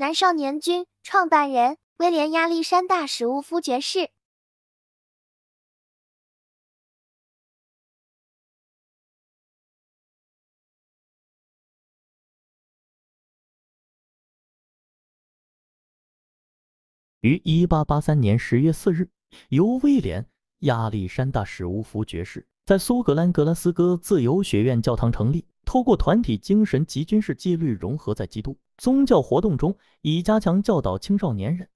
南少年军创办人威廉·亚历山大·史乌夫爵士于一八八三年十月四日，由威廉·亚历山大·史乌夫爵士在苏格兰格拉斯哥自由学院教堂成立，通过团体精神及军事纪律融合在基督。宗教活动中，以加强教导青少年人。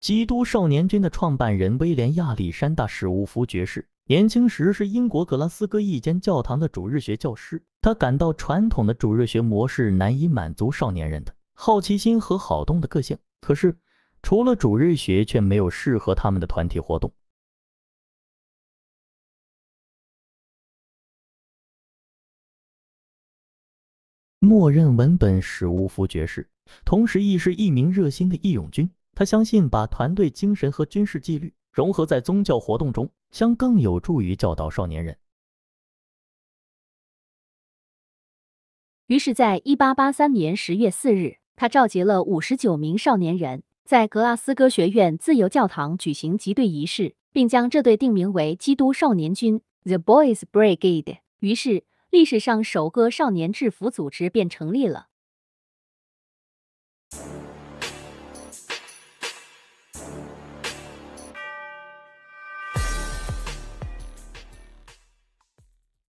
基督少年军的创办人威廉亚历山大史乌夫爵士，年轻时是英国格拉斯哥一间教堂的主日学教师。他感到传统的主日学模式难以满足少年人的好奇心和好动的个性。可是，除了主日学，却没有适合他们的团体活动。默认文本史乌夫爵士，同时亦是一名热心的义勇军。他相信把团队精神和军事纪律融合在宗教活动中，将更有助于教导少年人。于是，在一八八三年十月四日，他召集了五十九名少年人，在格拉斯哥学院自由教堂举行集队仪式，并将这队定名为基督少年军 （The Boys Brigade）。于是。历史上首个少年制服组织便成立了。